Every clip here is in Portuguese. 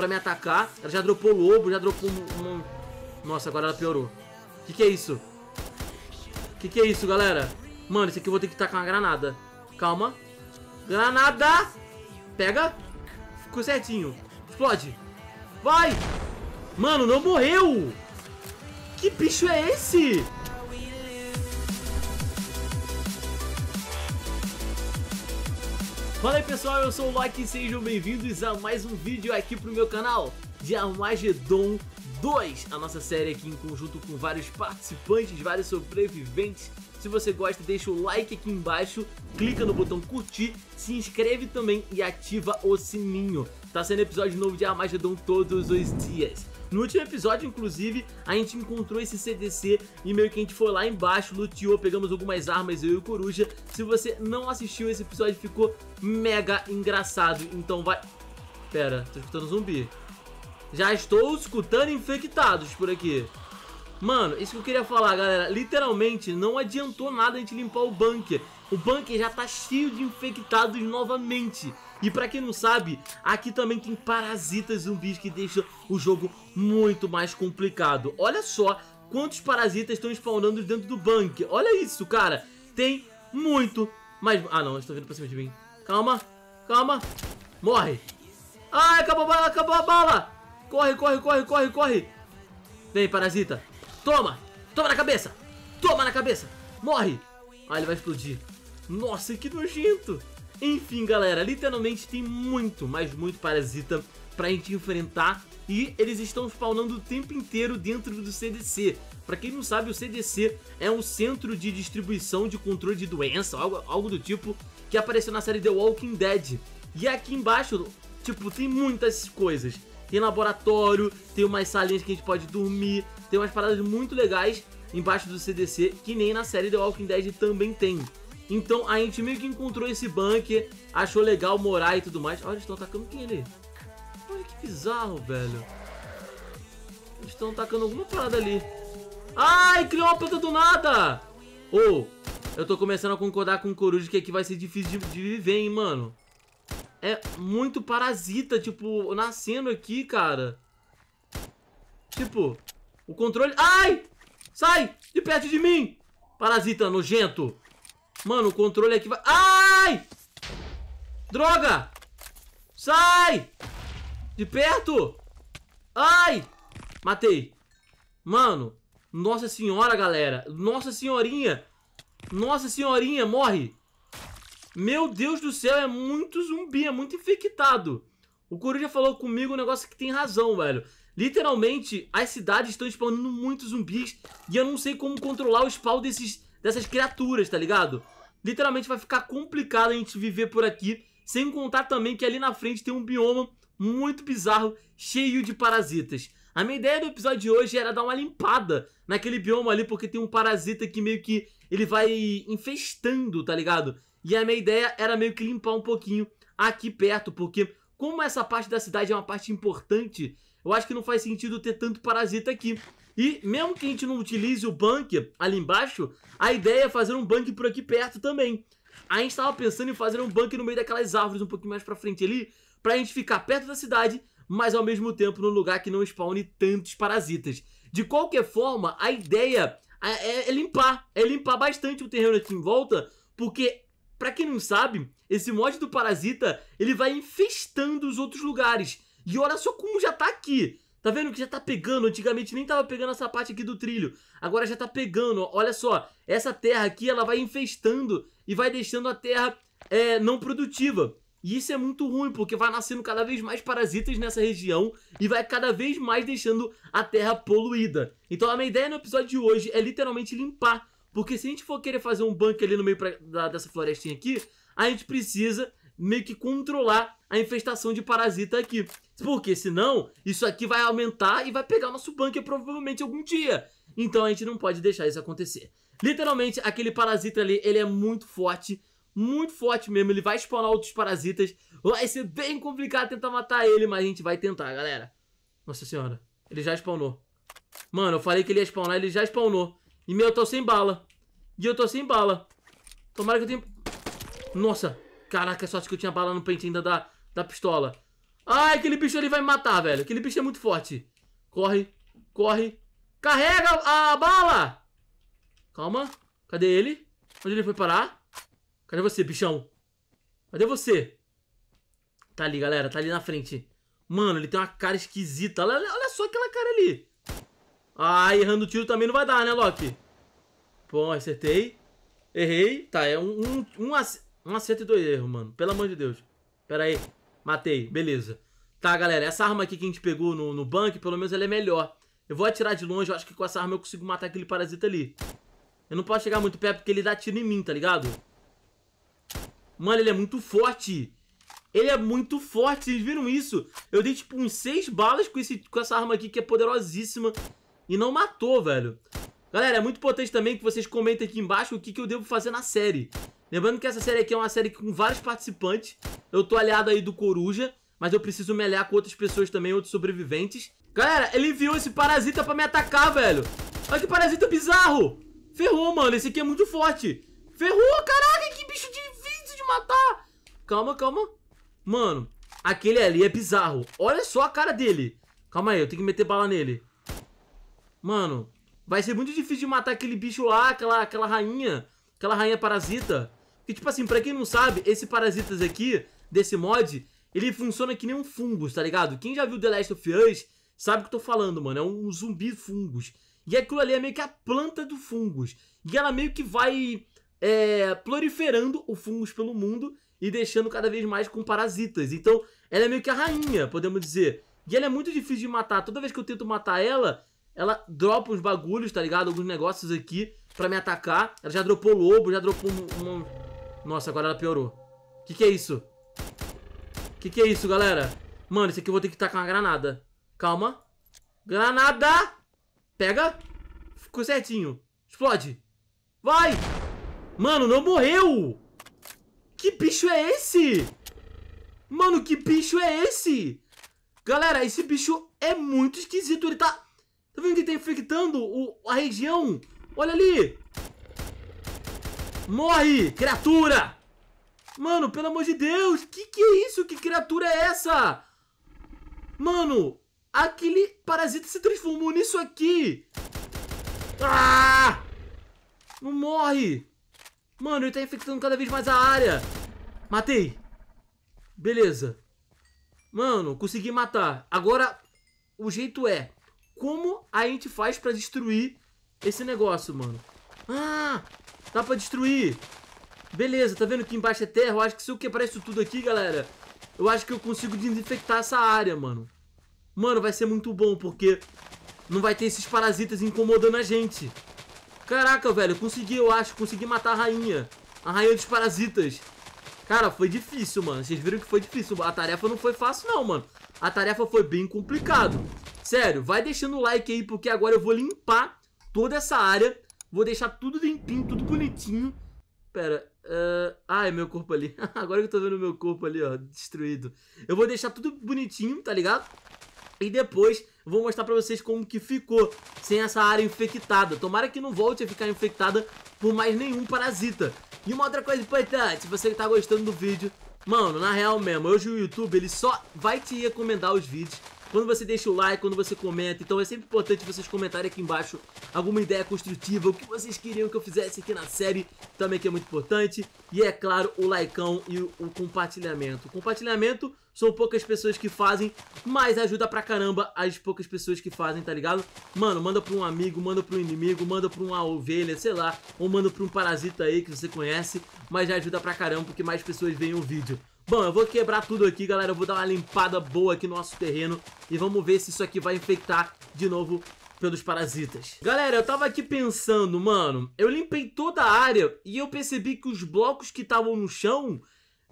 pra me atacar. Ela já dropou o lobo, já dropou um... um... Nossa, agora ela piorou. O que, que é isso? O que, que é isso, galera? Mano, esse aqui eu vou ter que tacar uma granada. Calma. Granada! Pega. Ficou certinho. Explode. Vai! Mano, não morreu! Que bicho é esse? Fala aí pessoal, eu sou o Loki e sejam bem-vindos a mais um vídeo aqui pro meu canal de Armagedon 2, a nossa série aqui em conjunto com vários participantes, vários sobreviventes. Se você gosta, deixa o like aqui embaixo, clica no botão curtir, se inscreve também e ativa o sininho. Tá sendo episódio novo de Armagedon todos os dias. No último episódio, inclusive, a gente encontrou esse CDC e meio que a gente foi lá embaixo, luteou, pegamos algumas armas, eu e o Coruja. Se você não assistiu, esse episódio ficou mega engraçado. Então vai... Pera, tô escutando zumbi. Já estou escutando infectados por aqui. Mano, isso que eu queria falar, galera. Literalmente, não adiantou nada a gente limpar o bunker. O bunker já tá cheio de infectados novamente. E para quem não sabe, aqui também tem parasitas zumbis que deixam o jogo muito mais complicado. Olha só quantos parasitas estão spawnando dentro do bunker. Olha isso, cara. Tem muito mais... Ah, não. Estão vindo pra cima de mim. Calma. Calma. Morre. Ai, acabou a bala, acabou a bala. Corre, corre, corre, corre, corre. Vem, parasita. Toma. Toma na cabeça. Toma na cabeça. Morre. Ah, ele vai explodir. Nossa, que nojento. Enfim, galera, literalmente tem muito, mas muito parasita pra gente enfrentar e eles estão spawnando o tempo inteiro dentro do CDC. Pra quem não sabe, o CDC é um centro de distribuição de controle de doença, algo, algo do tipo, que apareceu na série The Walking Dead. E aqui embaixo, tipo, tem muitas coisas. Tem laboratório, tem umas salinhas que a gente pode dormir, tem umas paradas muito legais embaixo do CDC, que nem na série The Walking Dead também tem. Então a gente meio que encontrou esse bunker, achou legal morar e tudo mais. Olha, eles estão atacando quem ali? Olha que bizarro, velho. Eles estão atacando alguma parada ali. Ai, criou uma planta do nada! Ô, oh, eu tô começando a concordar com o Coruja que aqui vai ser difícil de, de viver, hein, mano. É muito parasita, tipo, nascendo aqui, cara. Tipo, o controle... Ai! Sai! De perto de mim! Parasita nojento! Mano, o controle aqui vai... Ai! Droga! Sai! De perto! Ai! Matei. Mano, nossa senhora, galera. Nossa senhorinha. Nossa senhorinha, morre. Meu Deus do céu, é muito zumbi, é muito infectado. O Coruja falou comigo um negócio que tem razão, velho. Literalmente, as cidades estão spawnando muitos zumbis e eu não sei como controlar o spawn desses dessas criaturas, tá ligado? Literalmente vai ficar complicado a gente viver por aqui, sem contar também que ali na frente tem um bioma muito bizarro, cheio de parasitas. A minha ideia do episódio de hoje era dar uma limpada naquele bioma ali, porque tem um parasita que meio que ele vai infestando, tá ligado? E a minha ideia era meio que limpar um pouquinho aqui perto, porque como essa parte da cidade é uma parte importante eu acho que não faz sentido ter tanto parasita aqui. E mesmo que a gente não utilize o bank ali embaixo, a ideia é fazer um bank por aqui perto também. A gente estava pensando em fazer um bank no meio daquelas árvores um pouquinho mais para frente ali, para a gente ficar perto da cidade, mas ao mesmo tempo num lugar que não spawne tantos parasitas. De qualquer forma, a ideia é, é, é limpar, é limpar bastante o terreno aqui em volta, porque para quem não sabe, esse mod do parasita, ele vai infestando os outros lugares. E olha só como já tá aqui. Tá vendo que já tá pegando? Antigamente nem tava pegando essa parte aqui do trilho. Agora já tá pegando. Olha só, essa terra aqui ela vai infestando e vai deixando a terra é, não produtiva. E isso é muito ruim, porque vai nascendo cada vez mais parasitas nessa região e vai cada vez mais deixando a terra poluída. Então a minha ideia no episódio de hoje é literalmente limpar. Porque se a gente for querer fazer um bunker ali no meio pra, da, dessa florestinha aqui, a gente precisa meio que controlar a infestação de parasita aqui. Porque senão, isso aqui vai aumentar e vai pegar nosso bunker provavelmente algum dia. Então a gente não pode deixar isso acontecer. Literalmente, aquele parasita ali, ele é muito forte. Muito forte mesmo, ele vai spawnar outros parasitas. Vai ser bem complicado tentar matar ele, mas a gente vai tentar, galera. Nossa senhora, ele já spawnou. Mano, eu falei que ele ia spawnar, ele já spawnou. E meu, eu tô sem bala. E eu tô sem bala. Tomara que eu tenha... Nossa, Caraca, sorte que eu tinha bala no pente ainda da, da pistola. Ai, aquele bicho ali vai me matar, velho. Aquele bicho é muito forte. Corre, corre. Carrega a bala! Calma. Cadê ele? Onde ele foi parar? Cadê você, bichão? Cadê você? Tá ali, galera. Tá ali na frente. Mano, ele tem uma cara esquisita. Olha, olha só aquela cara ali. Ah, errando o tiro também não vai dar, né, Loki? Bom, acertei. Errei. Tá, é um... um, um ac... Um acerto e dois erros, mano. Pelo amor de Deus. Pera aí. Matei. Beleza. Tá, galera. Essa arma aqui que a gente pegou no, no banco, pelo menos ela é melhor. Eu vou atirar de longe. Eu acho que com essa arma eu consigo matar aquele parasita ali. Eu não posso chegar muito perto porque ele dá tiro em mim, tá ligado? Mano, ele é muito forte. Ele é muito forte, vocês viram isso? Eu dei tipo uns seis balas com, esse, com essa arma aqui que é poderosíssima e não matou, velho. Galera, é muito importante também que vocês comentem aqui embaixo o que, que eu devo fazer na série. Lembrando que essa série aqui é uma série com vários participantes. Eu tô aliado aí do Coruja, mas eu preciso me aliar com outras pessoas também, outros sobreviventes. Galera, ele enviou esse parasita pra me atacar, velho. Olha que parasita bizarro. Ferrou, mano. Esse aqui é muito forte. Ferrou, caraca, que bicho difícil de matar. Calma, calma. Mano, aquele ali é bizarro. Olha só a cara dele. Calma aí, eu tenho que meter bala nele. Mano, vai ser muito difícil de matar aquele bicho lá, aquela, aquela rainha. Aquela rainha parasita. Que, tipo assim, pra quem não sabe, esse Parasitas aqui, desse mod, ele funciona que nem um fungus, tá ligado? Quem já viu The Last of Us sabe o que eu tô falando, mano. É um zumbi fungus. E aquilo ali é meio que a planta do fungus. E ela meio que vai é, proliferando o fungus pelo mundo e deixando cada vez mais com parasitas. Então, ela é meio que a rainha, podemos dizer. E ela é muito difícil de matar. Toda vez que eu tento matar ela, ela dropa uns bagulhos, tá ligado? Alguns negócios aqui pra me atacar. Ela já dropou lobo, já dropou um, um nossa, agora ela piorou. Que que é isso? Que que é isso, galera? Mano, isso aqui eu vou ter que tacar uma granada. Calma. Granada! Pega. Ficou certinho. Explode. Vai! Mano, não morreu! Que bicho é esse? Mano, que bicho é esse? Galera, esse bicho é muito esquisito. Ele tá... Tá vendo que ele tá infectando o... a região? Olha ali! Morre, criatura! Mano, pelo amor de Deus, que que é isso? Que criatura é essa? Mano, aquele parasita se transformou nisso aqui. Ah! Não morre. Mano, ele tá infectando cada vez mais a área. Matei. Beleza. Mano, consegui matar. Agora, o jeito é... Como a gente faz pra destruir esse negócio, mano? Ah! Dá pra destruir. Beleza, tá vendo que embaixo é terra? Eu acho que se eu quebrar isso tudo aqui, galera, eu acho que eu consigo desinfectar essa área, mano. Mano, vai ser muito bom, porque não vai ter esses parasitas incomodando a gente. Caraca, velho, consegui, eu acho, consegui matar a rainha. A rainha dos parasitas. Cara, foi difícil, mano. Vocês viram que foi difícil. A tarefa não foi fácil, não, mano. A tarefa foi bem complicado. Sério, vai deixando o like aí, porque agora eu vou limpar toda essa área Vou deixar tudo limpinho, tudo bonitinho. Pera. Uh... Ah, é meu corpo ali. Agora que eu tô vendo meu corpo ali, ó, destruído. Eu vou deixar tudo bonitinho, tá ligado? E depois vou mostrar pra vocês como que ficou sem essa área infectada. Tomara que não volte a ficar infectada por mais nenhum parasita. E uma outra coisa importante, se você tá gostando do vídeo, mano, na real mesmo, hoje o YouTube ele só vai te recomendar os vídeos quando você deixa o like, quando você comenta. Então é sempre importante vocês comentarem aqui embaixo alguma ideia construtiva, o que vocês queriam que eu fizesse aqui na série, também que é muito importante. E é claro, o likeão e o, compartilhamento. O compartilhamento são poucas pessoas que fazem, mas ajuda pra caramba as poucas pessoas que fazem, tá ligado? Mano, manda pra um amigo, manda pra um inimigo, manda pra uma ovelha, sei lá, ou manda pra um parasita aí que você conhece, mas já ajuda pra caramba porque mais pessoas veem o vídeo. Bom, eu vou quebrar tudo aqui, galera. Eu vou dar uma limpada boa aqui no nosso terreno. E vamos ver se isso aqui vai infectar de novo pelos parasitas. Galera, eu tava aqui pensando, mano. Eu limpei toda a área e eu percebi que os blocos que estavam no chão...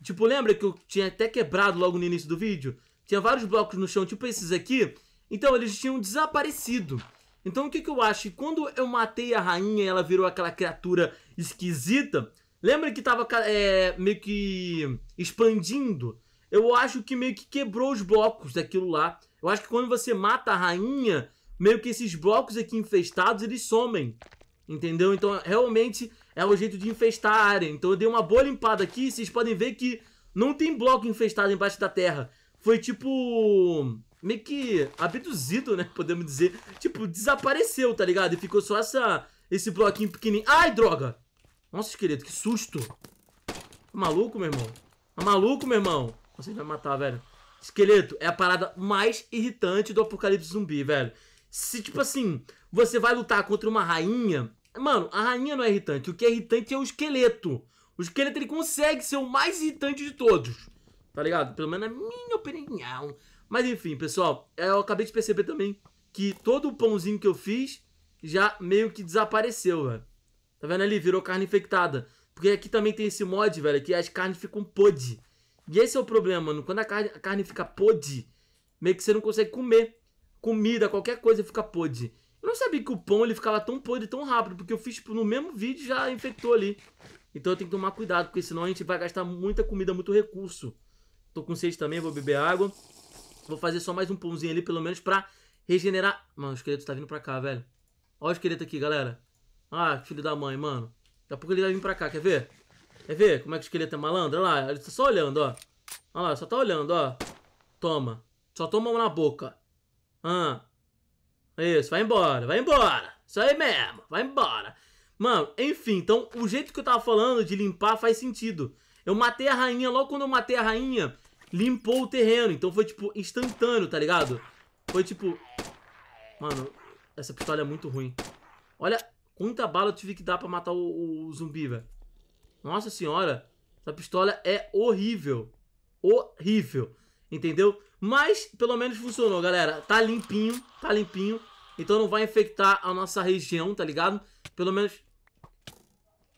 Tipo, lembra que eu tinha até quebrado logo no início do vídeo? Tinha vários blocos no chão, tipo esses aqui. Então, eles tinham desaparecido. Então, o que, que eu acho? Quando eu matei a rainha e ela virou aquela criatura esquisita... Lembra que tava é, meio que expandindo? Eu acho que meio que quebrou os blocos daquilo lá. Eu acho que quando você mata a rainha, meio que esses blocos aqui infestados, eles somem. Entendeu? Então, realmente, é o jeito de infestar a área. Então, eu dei uma boa limpada aqui. Vocês podem ver que não tem bloco infestado embaixo da terra. Foi tipo... Meio que abduzido, né? Podemos dizer. Tipo, desapareceu, tá ligado? E ficou só essa, esse bloquinho pequenininho. Ai, droga! Nossa, esqueleto, que susto. Tá maluco, meu irmão? Tá maluco, meu irmão? Você vai matar, velho. Esqueleto é a parada mais irritante do apocalipse zumbi, velho. Se, tipo assim, você vai lutar contra uma rainha... Mano, a rainha não é irritante. O que é irritante é o esqueleto. O esqueleto, ele consegue ser o mais irritante de todos. Tá ligado? Pelo menos na minha opinião. Mas, enfim, pessoal. É, eu acabei de perceber também que todo o pãozinho que eu fiz já meio que desapareceu, velho. Tá vendo ali? Virou carne infectada. Porque aqui também tem esse mod, velho, que as carnes ficam podre. E esse é o problema, mano. Quando a carne, a carne fica podre, meio que você não consegue comer. Comida, qualquer coisa fica podre. Eu não sabia que o pão ele ficava tão podre tão rápido, porque eu fiz tipo, no mesmo vídeo já infectou ali. Então eu tenho que tomar cuidado, porque senão a gente vai gastar muita comida, muito recurso. Tô com sede também, vou beber água. Vou fazer só mais um pãozinho ali, pelo menos, pra regenerar... Mano, o esqueleto tá vindo pra cá, velho. Olha o esqueleto aqui, galera. Ah, filho da mãe, mano. Daqui a pouco ele vai vir pra cá, quer ver? Quer ver como é que o esqueleto é malandro? Olha lá, ele tá só olhando, ó. Olha lá, só tá olhando, ó. Toma. Só toma uma na boca. Ah. Isso, vai embora, vai embora. Isso aí mesmo, vai embora. Mano, enfim, então o jeito que eu tava falando de limpar faz sentido. Eu matei a rainha, logo quando eu matei a rainha, limpou o terreno. Então foi, tipo, instantâneo, tá ligado? Foi, tipo... Mano, essa pistola é muito ruim. Olha Quanta bala eu tive que dar pra matar o, o zumbi, velho? Nossa senhora, essa pistola é horrível. Horrível. Entendeu? Mas, pelo menos funcionou, galera. Tá limpinho, tá limpinho. Então não vai infectar a nossa região, tá ligado? Pelo menos...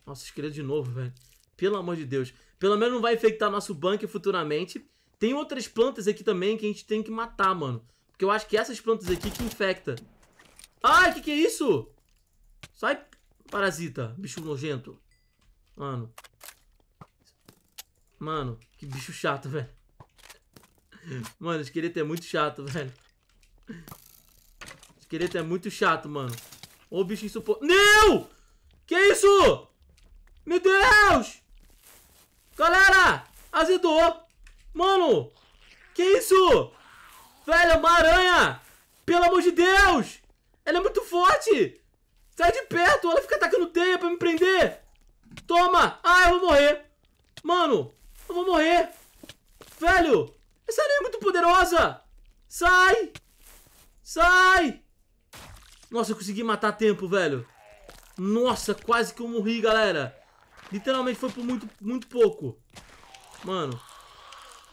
Nossa, esquerda de novo, velho. Pelo amor de Deus. Pelo menos não vai infectar nosso bunker futuramente. Tem outras plantas aqui também que a gente tem que matar, mano. Porque eu acho que essas plantas aqui que infecta. Ai, que que é isso? Sai, parasita. Bicho nojento. Mano. Mano, que bicho chato, velho. Mano, esqueleto é muito chato, velho. Esqueleto é muito chato, mano. Ô, bicho insuportável. Não! Que isso? Meu Deus! Galera, azedou. Mano, que isso? Velho, é uma aranha! Pelo amor de Deus! Ela é muito forte! Sai de perto, ela fica atacando teia pra me prender. Toma! Ah, eu vou morrer. Mano, eu vou morrer. Velho, essa aranha é muito poderosa. Sai! Sai! Nossa, eu consegui matar a tempo, velho. Nossa, quase que eu morri, galera. Literalmente foi por muito, muito pouco. Mano.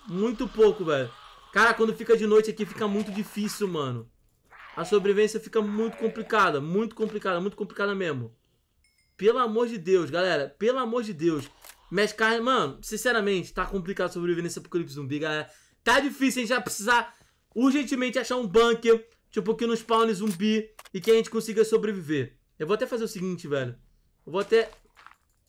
Muito pouco, velho. Cara, quando fica de noite aqui fica muito difícil, mano a sobrevivência fica muito complicada, muito complicada, muito complicada mesmo. Pelo amor de Deus, galera, pelo amor de Deus. Mas, cara, mano, sinceramente, tá complicado sobreviver nesse apocalipse zumbi, galera. Tá difícil, a gente vai precisar urgentemente achar um bunker, tipo, que não spawne zumbi e que a gente consiga sobreviver. Eu vou até fazer o seguinte, velho. Eu vou até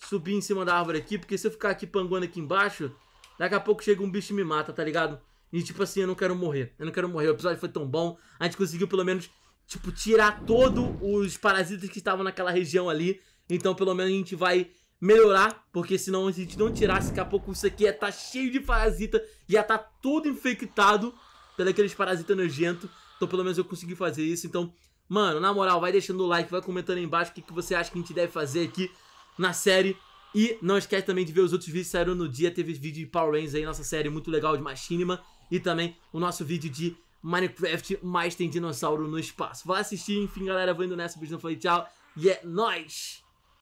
subir em cima da árvore aqui, porque se eu ficar aqui panguando aqui embaixo, daqui a pouco chega um bicho e me mata, tá ligado? E tipo assim, eu não quero morrer. Eu não quero morrer. O episódio foi tão bom. A gente conseguiu pelo menos, tipo, tirar todos os parasitas que estavam naquela região ali. Então pelo menos a gente vai melhorar, porque senão se a gente não tirasse, daqui a pouco isso aqui ia estar tá cheio de parasita, ia estar tá todo infectado pelos parasitas nojentos. Então pelo menos eu consegui fazer isso. Então, mano, na moral, vai deixando o like, vai comentando aí embaixo o que, que você acha que a gente deve fazer aqui na série. E não esquece também de ver os outros vídeos que saíram no dia. Teve vídeo de Power Rangers aí, nossa série muito legal de Machinima e também o nosso vídeo de Minecraft mais tem dinossauro no espaço. Vai assistir, enfim, galera, vou indo nessa, beijo, falei tchau e é nóis!